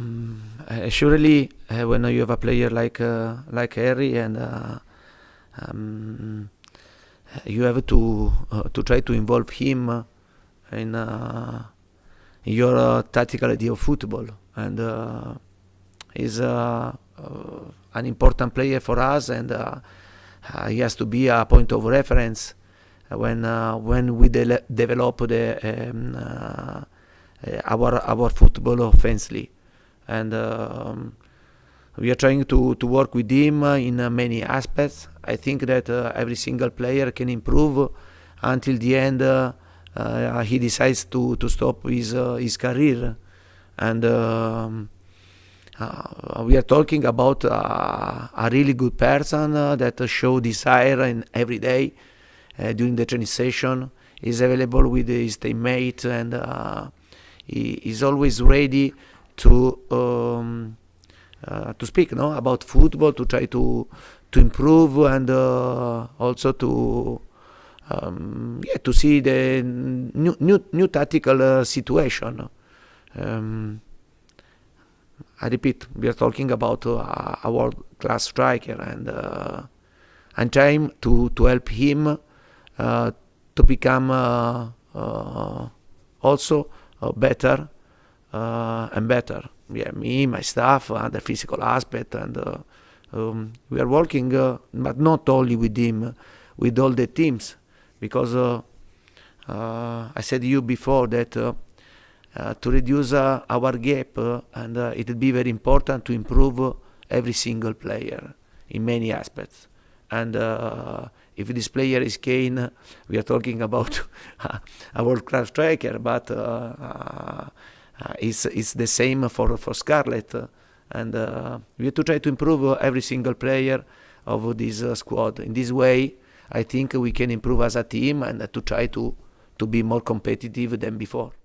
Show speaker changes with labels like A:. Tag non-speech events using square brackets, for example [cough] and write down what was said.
A: Mm, uh, surely, uh, when you have a player like uh, like Harry, and uh, um, you have to uh, to try to involve him in, your tactical idea of football, and uh, is an important player for us, and he has to be a point of reference when when we de develop the um, our our football offensively and um, we are trying to, to work with him in uh, many aspects. I think that uh, every single player can improve until the end. Uh, he decides to, to stop his his career, and um, uh, we are talking about uh, a really good person uh, that show desire in every day during the training session is available with his teammate and he is always ready to um, uh, to speak no about football to try to to improve and uh, also to um, yeah to see the new new, new tactical uh, situation um, I repeat we are talking about uh, a world class striker and uh, and trying to to help him uh, to become uh, also better uh, and better. Yeah, me, my staff, uh, the physical aspect, and uh, um, we are working, uh, but not only with him, with all the teams, because uh, uh, I said you before that to reduce our gap, and it will be very important to improve every single player in many aspects. And if this player is Kane, we are talking about [laughs] a world-class striker, but uh, it's, it's the same for, for Scarlett. Uh, and uh, we have to try to improve every single player of this uh, squad. In this way, I think we can improve as a team and to try to, to be more competitive than before.